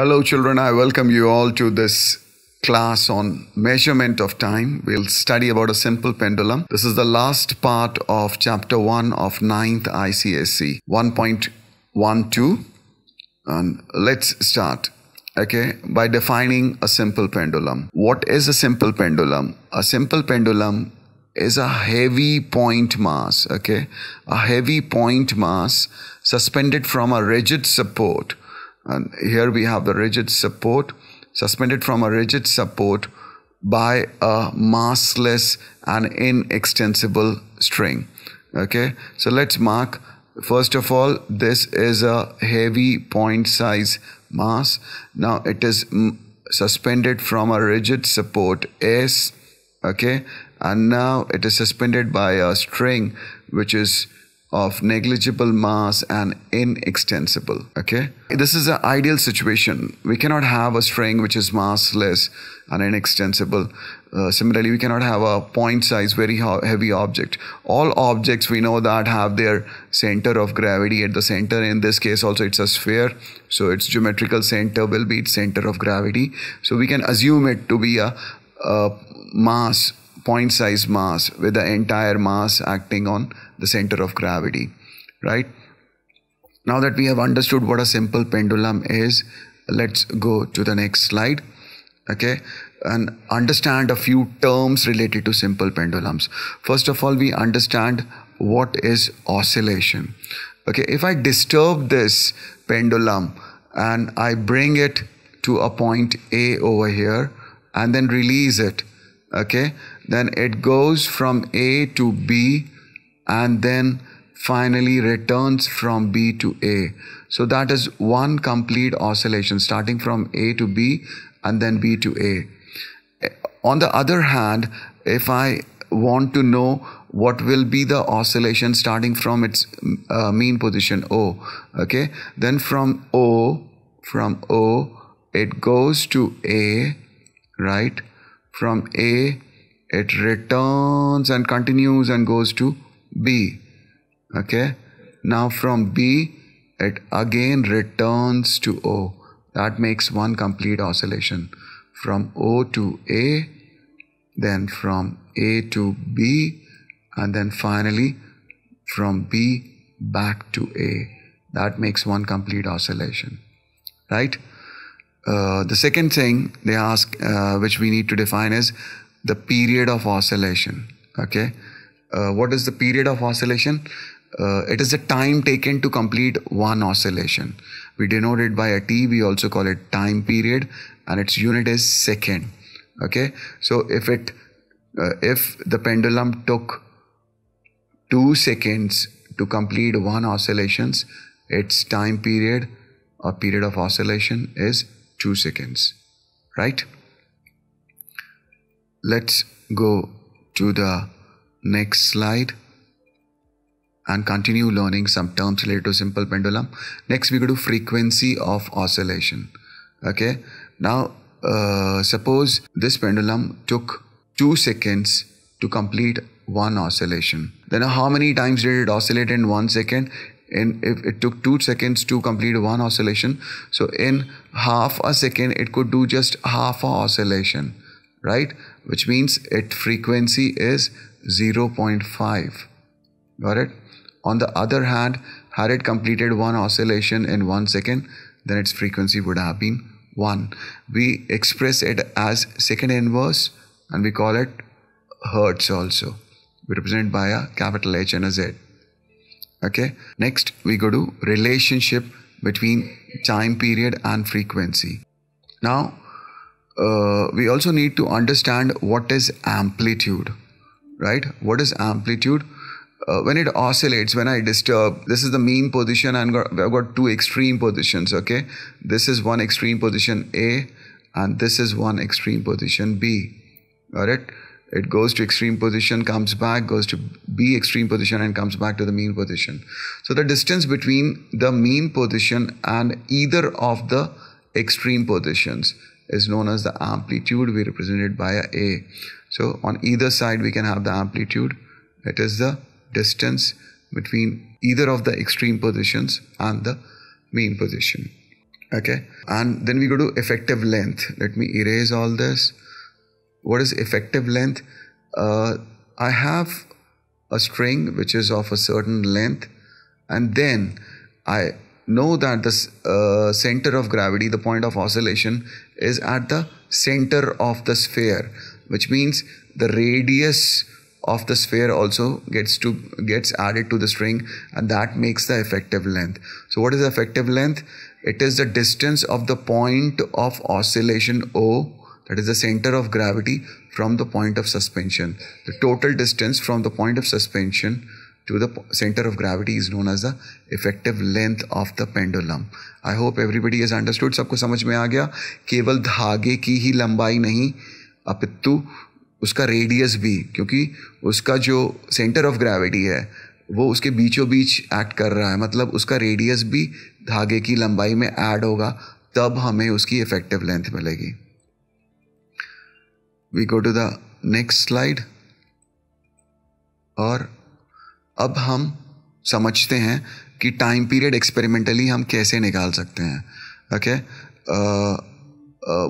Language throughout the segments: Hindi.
Hello, children. I welcome you all to this class on measurement of time. We'll study about a simple pendulum. This is the last part of chapter 1 of 9th ICSC 1.12. And let's start. Okay, by defining a simple pendulum. What is a simple pendulum? A simple pendulum is a heavy point mass, okay? A heavy point mass suspended from a rigid support and here we have the rigid support suspended from a rigid support by a massless and inextensible string. Okay, so let's mark. First of all, this is a heavy point size mass. Now it is suspended from a rigid support S. Okay, and now it is suspended by a string which is of negligible mass and inextensible. Okay. This is an ideal situation. We cannot have a string which is massless and inextensible. Uh, similarly, we cannot have a point size, very heavy object. All objects we know that have their center of gravity at the center. In this case, also it's a sphere. So its geometrical center will be its center of gravity. So we can assume it to be a, a mass point size mass with the entire mass acting on the center of gravity, right? Now that we have understood what a simple pendulum is, let's go to the next slide, okay? And understand a few terms related to simple pendulums. First of all, we understand what is oscillation. Okay, if I disturb this pendulum and I bring it to a point A over here and then release it, okay, then it goes from A to B and then finally returns from B to A. So that is one complete oscillation starting from A to B and then B to A. On the other hand, if I want to know what will be the oscillation starting from its uh, mean position O, okay, then from O, from O, it goes to A, right? From A, it returns and continues and goes to B. Okay. Now from B, it again returns to O. That makes one complete oscillation. From O to A, then from A to B, and then finally from B back to A. That makes one complete oscillation. Right? Uh, the second thing they ask, uh, which we need to define, is the period of oscillation. Okay. Uh, what is the period of oscillation? Uh, it is the time taken to complete one oscillation. We denote it by a T. We also call it time period and its unit is second. Okay. So if it, uh, if the pendulum took two seconds to complete one oscillations, its time period or period of oscillation is two seconds, right? Let's go to the next slide and continue learning some terms related to simple pendulum. Next, we go to frequency of oscillation. Okay. Now, uh, suppose this pendulum took two seconds to complete one oscillation. Then uh, how many times did it oscillate in one second? In if it took two seconds to complete one oscillation, so in half a second it could do just half a oscillation, right? which means its frequency is 0.5 got it on the other hand had it completed one oscillation in one second then its frequency would have been 1 we express it as second inverse and we call it hertz also we represent by a capital h and a z okay next we go to relationship between time period and frequency now uh, we also need to understand what is amplitude, right? What is amplitude? Uh, when it oscillates, when I disturb, this is the mean position, and I've got two extreme positions, okay? This is one extreme position A, and this is one extreme position B, got it? It goes to extreme position, comes back, goes to B extreme position, and comes back to the mean position. So the distance between the mean position and either of the extreme positions is known as the amplitude we represented by a a so on either side we can have the amplitude it is the distance between either of the extreme positions and the mean position okay and then we go to effective length let me erase all this what is effective length uh, i have a string which is of a certain length and then i know that the uh, center of gravity, the point of oscillation, is at the center of the sphere, which means the radius of the sphere also gets to gets added to the string and that makes the effective length so what is the effective length it is the distance of the point of oscillation o that is the center of gravity from the point of suspension the total distance from the point of suspension to the center of gravity is known as the effective length of the pendulum. I hope everybody has understood. सबको समझ में आ गया केवल धागे की ही लंबाई नहीं अपितु उसका रेडियस भी क्योंकि उसका जो सेंटर ऑफ ग्रेविटी है वो उसके बीचों बीच एक्ट कर रहा है मतलब उसका रेडियस भी धागे की लंबाई में ऐड होगा तब हमें उसकी इफेक्टिव लेंथ मिलेगी we go to the next slide और अब हम समझते हैं कि टाइम पीरियड एक्सपेरिमेंटली हम कैसे निकाल सकते हैं okay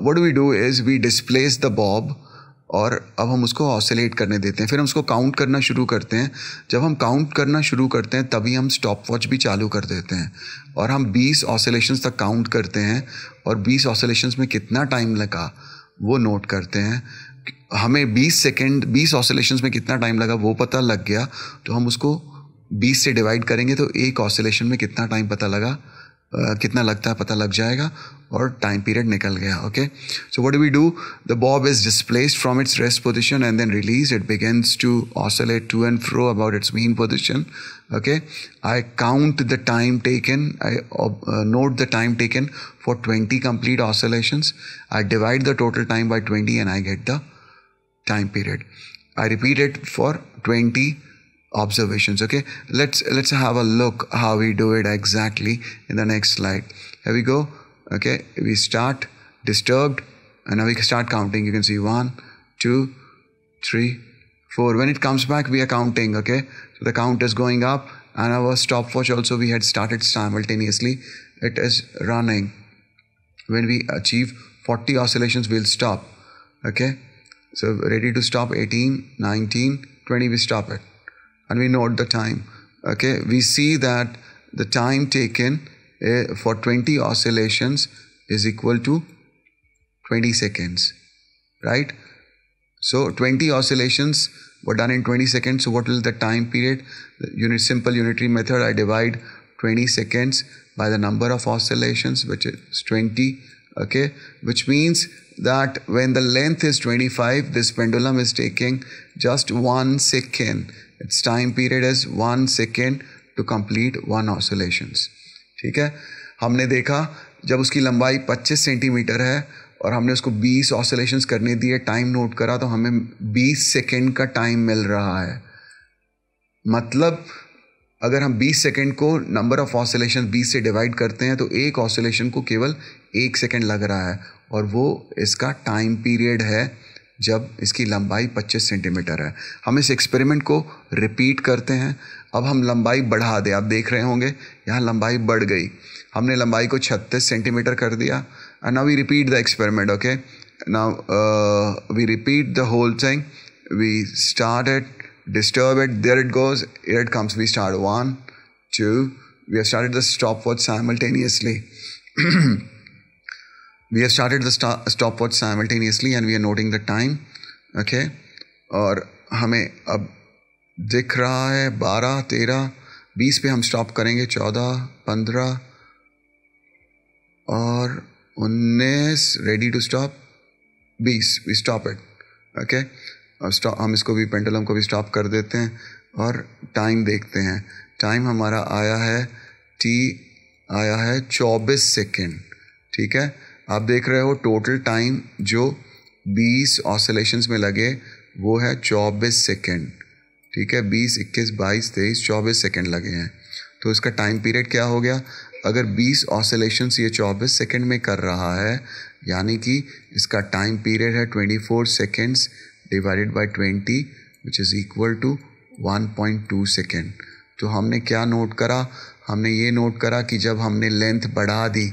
what we do is we displace the bob और अब हम उसको ऑसोलेट करने देते हैं फिर हम उसको काउंट करना शुरू करते हैं जब हम काउंट करना शुरू करते हैं तभी हम स्टॉप वॉच भी चालू कर देते हैं और हम 20 ऑसोलेशन्स तक काउंट करते हैं और 20 ऑसोलेशंस में कितना टाइम लगा वो नोट करते हैं हमें 20 सेकेंड 20 ऑसिलेशंस में कितना टाइम लगा वो पता लग गया तो हम उसको 20 से डिवाइड करेंगे तो एक ऑसिलेशन में कितना टाइम पता लगा uh, कितना लगता है पता लग जाएगा और टाइम पीरियड निकल गया okay so what we do the bob is displaced from its rest position and then release it begins to oscillate to and fro about its mean position okay I count the time taken I note the time taken for twenty complete complete I divide the total time by twenty and I get the time period. I repeat it for 20 observations. Okay, let's let's have a look how we do it exactly in the next slide. Here we go. Okay, we start disturbed, and now we start counting. You can see one, two, three, four. When it comes back, we are counting. Okay, so the count is going up, and our stopwatch also we had started simultaneously. It is running. When we achieve 40 oscillations, we'll stop. Okay so ready to stop 18, 19, 20, we stop it. And we note the time. Okay, we see that the time taken uh, for 20 oscillations is equal to 20 seconds, right? So 20 oscillations were done in 20 seconds. So what will the time period? The unit, simple unitary method, I divide 20 seconds by the number of oscillations, which is 20, okay? Which means that when the length is 25, this pendulum is taking just one second. Its time period is one second to complete one oscillations. ठीक है हमने देखा जब उसकी लंबाई 25 सेंटीमीटर है और हमने उसको 20 ऑसोलेशन करने दिए टाइम नोट करा तो हमें 20 सेकेंड का टाइम मिल रहा है मतलब अगर हम 20 सेकेंड को नंबर ऑफ ऑसोलेशन 20 से डिवाइड करते हैं तो एक ऑसोलेशन को केवल एक सेकेंड लग रहा है और वो इसका टाइम पीरियड है जब इसकी लंबाई 25 सेंटीमीटर है हम इस एक्सपेरिमेंट को रिपीट करते हैं अब हम लंबाई बढ़ा दें आप देख रहे होंगे यहाँ लंबाई बढ़ गई हमने लंबाई को 36 सेंटीमीटर कर दिया and now we repeat the experiment okay now we repeat the whole thing we start disturb it it, there it it it comes we start one two we are start the stop watch simultaneously we have started the stop watch simultaneously and we are noting the time okay और हमें अब दिख रहा है बारह तेरह बीस पे हम स्टॉप करेंगे चौदह पंद्रह और उन्नीस रेडी टू स्टॉप बीस वी स्टॉप इट ओके अब स्टॉप हम इसको भी पेंडुलम को भी स्टॉप कर देते हैं और टाइम देखते हैं टाइम हमारा आया है टी आया है चौबीस सेकेंड ठीक है आप देख रहे हो टोटल टाइम जो 20 ऑसोलेशंस में लगे वो है 24 सेकेंड ठीक है 20 21 22 23 24 सेकेंड लगे हैं तो इसका टाइम पीरियड क्या हो गया अगर 20 ऑसोलेशंस ये 24 सेकेंड में कर रहा है यानी कि इसका टाइम पीरियड है 24 seconds divided by twenty which is equal to 1.2 second तो हमने क्या नोट करा हमने ये नोट करा कि जब हमने लेंथ बढ़ा दी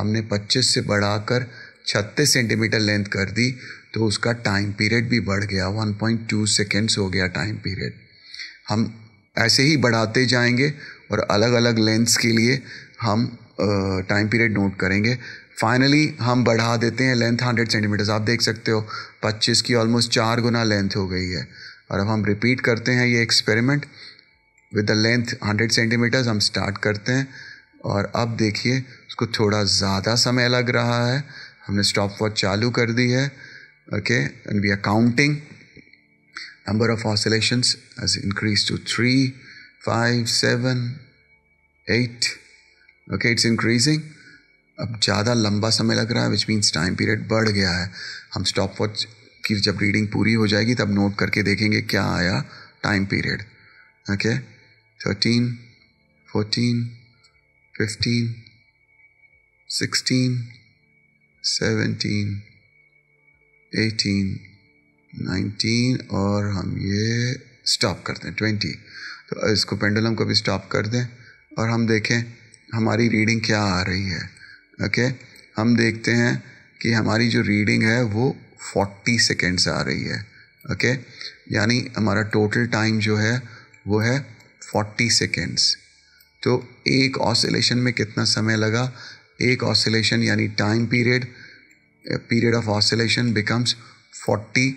हमने 25 से बढ़ाकर 36 सेंटीमीटर लेंथ कर दी तो उसका टाइम पीरियड भी बढ़ गया 1.2 सेकेंड्स हो गया टाइम पीरियड हम ऐसे ही बढ़ाते जाएंगे और अलग अलग लेंथ्स के लिए हम टाइम पीरियड नोट करेंगे फाइनली हम बढ़ा देते हैं लेंथ हंड्रेड सेंटीमीटर्स आप देख सकते हो पच्चीस की ऑलमोस्ट चार गुना लेंथ हो गई है और अब हम रिपीट करते हैं ये experiment with the length hundred centimetres हम स्टार्ट करते हैं और अब देखिए उसको थोड़ा ज़्यादा समय लग रहा है हमने स्टॉप वॉच चालू कर दी है okay and we are counting number of oscillations as increase two three five seven eight okay it's increasing अब ज़्यादा लंबा समय लग रहा है विच मीन्स टाइम पीरियड बढ़ गया है हम स्टॉप वॉच की जब रीडिंग पूरी हो जाएगी तब नोट करके देखेंगे क्या आया time period okay thirteen fourteen 15, 16, 17, 18, 19 और हम ये स्टॉप करते हैं 20 तो इसको पेंडुलम को भी स्टॉप कर दें और हम देखें हमारी रीडिंग क्या आ रही है ओके okay? हम देखते हैं कि हमारी जो रीडिंग है वो 40 सेकेंड्स आ रही है ओके okay? यानी हमारा टोटल टाइम जो है वो है 40 सेकेंड्स तो एक ऑसिलेशन में कितना समय लगा एक ऑसिलेशन यानी time period period of oscillation becomes 40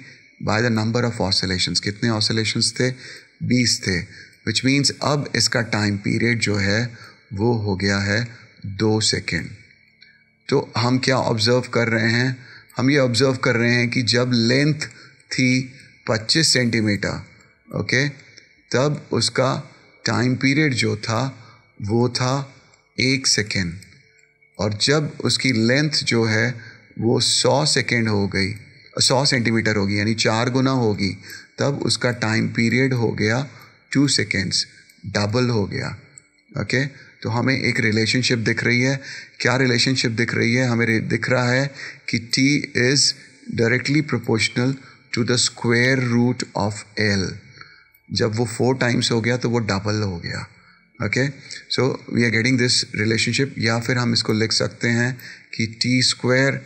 by the number of oscillations कितने ऑसिलेशंस थे 20 थे विच मीन्स अब इसका टाइम पीरियड जो है वो हो गया है दो सेकेंड तो हम क्या ऑब्ज़र्व कर रहे हैं हम ये ऑब्ज़र्व कर रहे हैं कि जब लेंथ थी 25 सेंटीमीटर ओके तब उसका टाइम पीरियड जो था वो था एक सेकेंड और जब उसकी लेंथ जो है वो सौ सेकेंड हो गई सौ सेंटीमीटर होगी यानी चार गुना होगी तब उसका टाइम पीरियड हो गया टू सेकेंड्स डबल हो गया ओके तो हमें एक रिलेशनशिप दिख रही है क्या रिलेशनशिप दिख रही है हमें दिख रहा है कि T is directly proportional to the square root of L जब वो फोर टाइम्स हो गया तो वो डबल हो गया okay so we are getting this relationship या फिर हम इसको लिख सकते हैं कि T square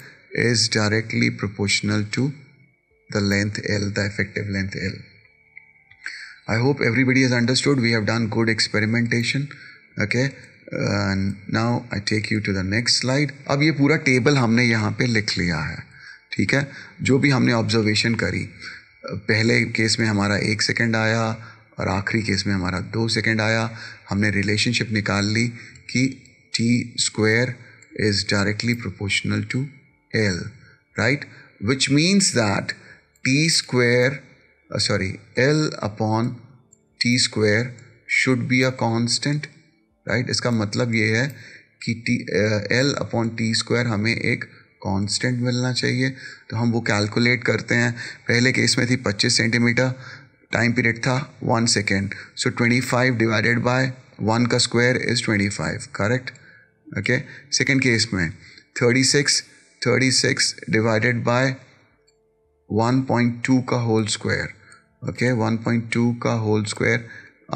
is directly proportional to the length L the effective length L I hope everybody is understood we have done good experimentation okay now I take you to the next slide अब ये पूरा टेबल हमने यहाँ पे लिख लिया है ठीक है जो भी हमने ऑब्जर्वेशन करी पहले केस में हमारा एक सेकेंड आया और आखिरी केस में हमारा दो सेकेंड आया हमने रिलेशनशिप निकाल ली कि T square is directly proportional to L right which means that T square sorry L upon T square should be a constant right इसका मतलब ये है कि T L upon T square हमें एक कांस्टेंट मिलना चाहिए तो हम वो कैलकुलेट करते हैं पहले केस में थी 25 सेंटीमीटर टाइम पीरियड था one second so twenty five divided by one का square is twenty five correct okay second case में thirty six thirty six divided by one point two का whole square okay one point two का होल स्क्वायर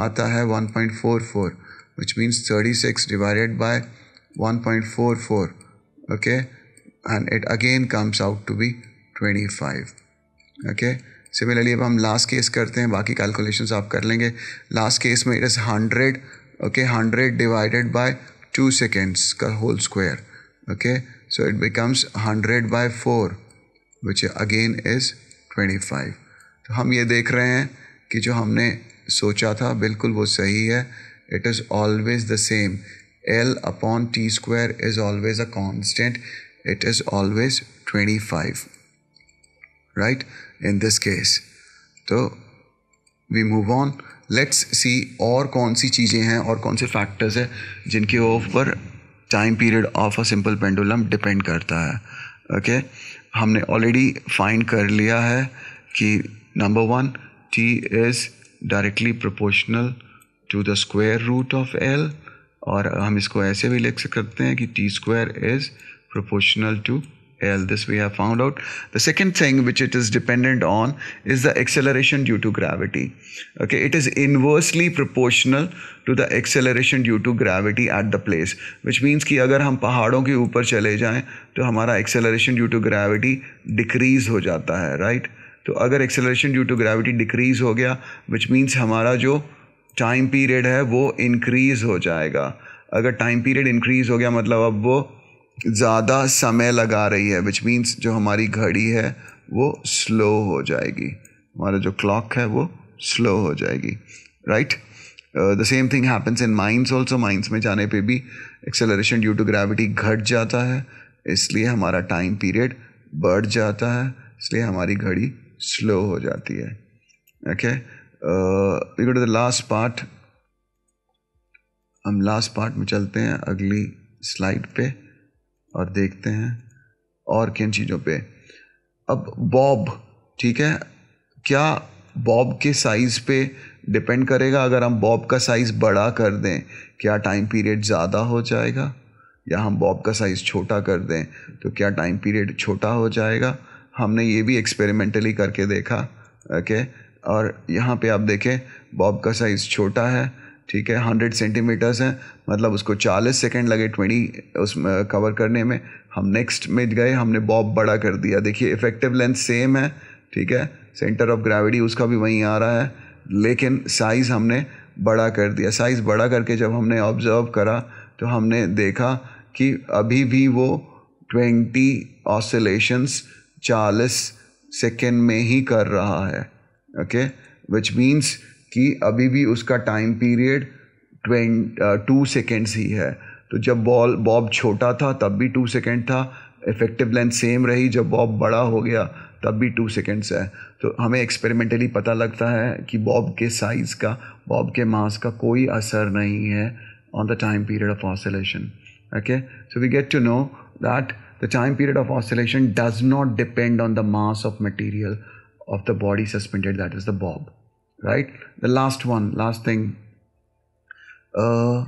आता है one point four four which means thirty six divided by one point four four okay and it again comes out to be twenty five okay similarly अब हम लास्ट केस करते हैं बाकी कैलकुलेशन आप कर लेंगे लास्ट केस में it is hundred okay hundred divided by two seconds का whole square okay so it becomes hundred by four which again is twenty five तो हम ये देख रहे हैं कि जो हमने सोचा था बिल्कुल वो सही है it is always the same L upon T square is always a constant it is always twenty five right? In this case. तो we move on let's see और कौन सी चीज़ें हैं और कौन से फैक्टर्स हैं जिनके ऊपर time period of a simple pendulum depend करता है ओके okay? हमने ऑलरेडी फाइंड कर लिया है कि number one T is directly proportional to the square root of L और हम इसको ऐसे भी लिख सकते हैं कि T square is proportional to L. This we have found out. The second thing which it is dependent on is the acceleration due to gravity. Okay, it is inversely proportional to the acceleration due to gravity at the place. Which means कि अगर हम पहाड़ों के ऊपर चले जाएं तो हमारा acceleration due to gravity decrease हो जाता है right? तो अगर acceleration due to gravity decrease हो गया which means हमारा जो time period है वो increase हो जाएगा अगर time period increase हो गया मतलब अब वो ज़्यादा समय लगा रही है विच मीन्स जो हमारी घड़ी है वो स्लो हो जाएगी हमारा जो क्लॉक है वो स्लो हो जाएगी right the same thing happens in mines also minds में जाने पे भी एक्सेलरेशन ड्यू टू ग्रेविटी घट जाता है इसलिए हमारा टाइम पीरियड बढ़ जाता है इसलिए हमारी घड़ी स्लो हो जाती है okay to the last part हम लास्ट पार्ट में चलते हैं अगली स्लाइड पे और देखते हैं और किन चीज़ों पे अब बॉब ठीक है क्या बॉब के साइज़ पे डिपेंड करेगा अगर हम बॉब का साइज़ बड़ा कर दें क्या टाइम पीरियड ज़्यादा हो जाएगा या हम बॉब का साइज़ छोटा कर दें तो क्या टाइम पीरियड छोटा हो जाएगा हमने ये भी एक्सपेरिमेंटली करके देखा ओके और यहाँ पे आप देखें बॉब का साइज़ छोटा है ठीक है हंड्रेड सेंटीमीटर्स हैं मतलब उसको चालीस सेकेंड लगे ट्वेंटी उसमें कवर करने में हम नेक्स्ट में गए हमने बॉब बड़ा कर दिया देखिए इफेक्टिव लेंथ सेम है ठीक है सेंटर ऑफ ग्रेविटी उसका भी वहीं आ रहा है लेकिन साइज़ हमने बड़ा कर दिया साइज़ बड़ा करके जब हमने ऑब्ज़र्व करा तो हमने देखा कि अभी भी वो ट्वेंटी ऑसोलेशंस चालीस सेकेंड में ही कर रहा है ओके विच मीन्स कि अभी भी उसका टाइम पीरियड टू सेकेंड्स ही है तो जब बॉल बॉब छोटा था तब भी टू सेकेंड था इफेक्टिव लेंथ सेम रही जब बॉब बड़ा हो गया तब भी टू सेकेंड्स है तो हमें एक्सपेरिमेंटली पता लगता है कि बॉब के साइज़ का बॉब के मास का कोई असर नहीं है on the time period of oscillation okay so we get to know that the time period of oscillation does not depend on the mass of material of the body suspended that is the bob right? The last one, last thing. Uh,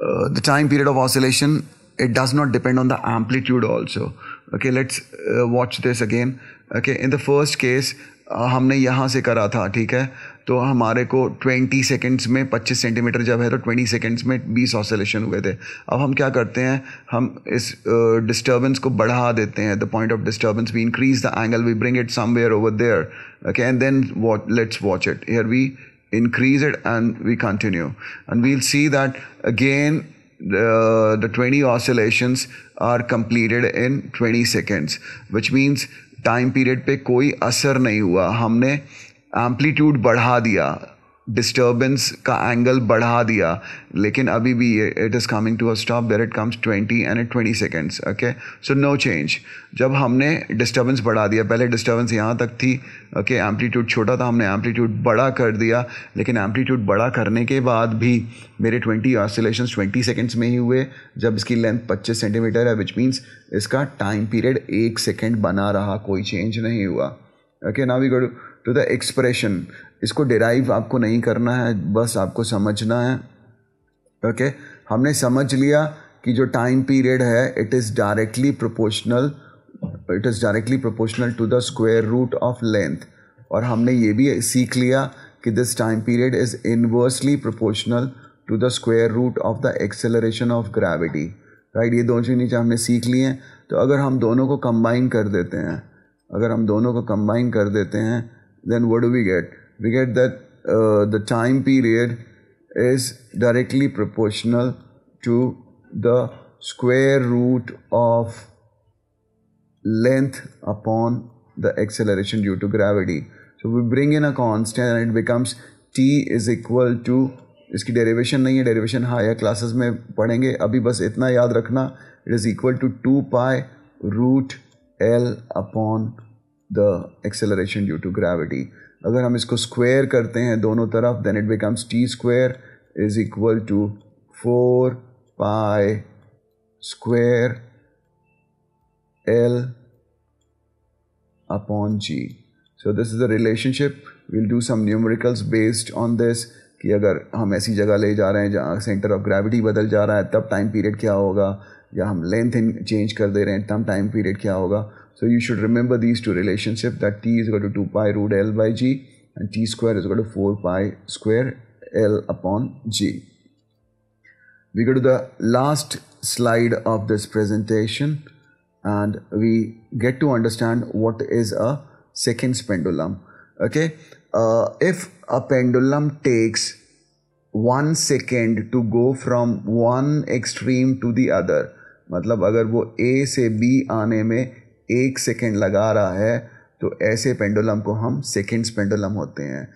uh, the time period of oscillation, it does not depend on the amplitude also. Okay, let's uh, watch this again. Okay, in the first case, हमने यहाँ से करा था ठीक है तो हमारे को 20 सेकेंड्स में 25 सेंटीमीटर जब है तो 20 सेकेंड्स में 20 ऑसोलेशन हुए थे अब हम क्या करते हैं हम इस डिस्टर्बेंस uh, को बढ़ा देते हैं the point of disturbance we increase the angle we bring it somewhere over there okay and then what let's watch it here we increase it and we continue and we'll see that again the twenty oscillations are completed in twenty seconds which means time period पर कोई असर नहीं हुआ हमने एम्पलीट्यूड बढ़ा दिया डिस्टर्बेंस का एंगल बढ़ा दिया लेकिन अभी भी it is coming to a stop there it comes twenty and eight twenty seconds okay so no change जब हमने डिस्टर्बेंस बढ़ा दिया पहले डिस्टर्बेंस यहाँ तक थी ओके okay, एम्पलीट्यूड छोटा था हमने एम्पलीट्यूड बड़ा कर दिया लेकिन एम्पलीट्यूड बड़ा करने के बाद भी मेरे ट्वेंटी ऑसोलेशन ट्वेंटी सेकेंड्स में ही हुए जब इसकी लेंथ पच्चीस सेंटीमीटर है विच मीन्स इसका टाइम पीरियड एक सेकेंड बना रहा कोई चेंज नहीं हुआ ओके ना we go to the expression इसको डिराइव आपको नहीं करना है बस आपको समझना है ओके okay? हमने समझ लिया कि जो टाइम पीरियड है it is directly proportional it is directly proportional to the square root of length और हमने ये भी सीख लिया कि this time period is inversely proportional to the square root of the acceleration of gravity right ये दोनों नीचे हमने सीख ली हैं तो अगर हम दोनों को कंबाइन कर देते हैं अगर हम दोनों को कंबाइन कर देते हैं then what do we get? We get that uh, the time period is directly proportional to the square root of length upon the acceleration due to gravity. So we bring in a constant and it becomes t is equal to इसकी डेरिवेशन नहीं है डेरिवेशन हायर क्लासेस में पढ़ेंगे अभी बस इतना याद रखना it is equal to two pi root L upon the acceleration due to gravity अगर हम इसको स्क्वेयर करते हैं दोनों तरफ then it becomes T square is equal to four pi square L upon G so this is the relationship will do some numericals based on this कि अगर हम ऐसी जगह ले जा रहे हैं जहाँ सेंटर ऑफ ग्रेविटी बदल जा रहा है तब टाइम पीरियड क्या होगा या हम लेंथ चेंज कर दे रहे हैं तब टाइम पीरियड क्या होगा So you should remember these two relationship that t is equal to 2 pi root L by G and t square is equal to 4 pi square L upon G. We go to the last slide of this presentation and we get to understand what is a seconds pendulum. Okay, uh, if a pendulum takes one second to go from one extreme to the other, मतलब अगर वो A से B आने में एक सेकेंड लगा रहा है तो ऐसे पेंडुलम को हम सेकेंड्स पेंडुलम होते हैं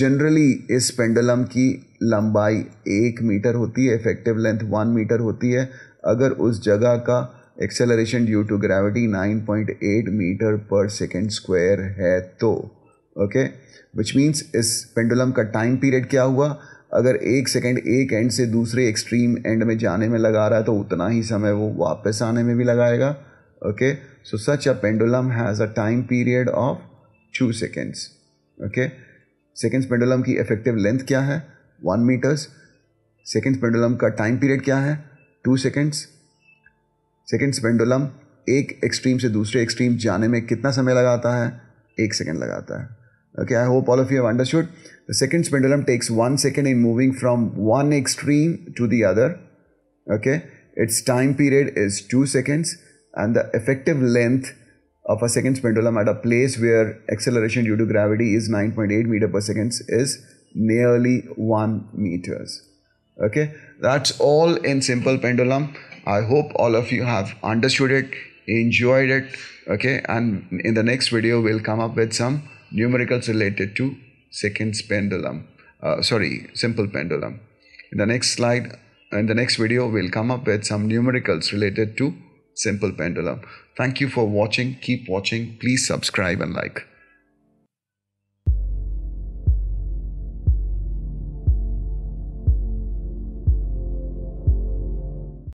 जनरली इस पेंडुलम की लंबाई एक मीटर होती है इफेक्टिव लेंथ वन मीटर होती है अगर उस जगह का acceleration due to gravity 9.8 metre पर सेकेंड स्क्वायर है तो ओके विच मीन्स इस पेंडुलम का टाइम पीरियड क्या हुआ अगर एक सेकेंड एक एंड से दूसरे एक्सट्रीम एंड में जाने में लगा रहा है तो उतना ही समय वो वापस आने में भी लगाएगा okay so such a pendulum has a time period of two seconds okay seconds pendulum की इफेक्टिव लेंथ क्या है वन मीटर्स सेकेंड्स पेंडुलम का टाइम पीरियड क्या है टू सेकेंड्स सेकेंड्स पेंडुलम एक एक्सट्रीम से दूसरे एक्सट्रीम जाने में कितना समय लगाता है एक सेकेंड लगाता है okay I hope all of you have understood the seconds pendulum takes one second in moving from one extreme to the other okay it's time period is two seconds and the effective length of a second pendulum at a place where acceleration due to gravity is 9.8 meter per second is nearly 1 meters. Okay, that's all in simple pendulum. I hope all of you have understood it, enjoyed it. Okay, and in the next video, we'll come up with some numericals related to second pendulum. Uh, sorry, simple pendulum. In the next slide, in the next video, we'll come up with some numericals related to Simple Pendulum. Thank you for watching. Keep watching. Please subscribe and like.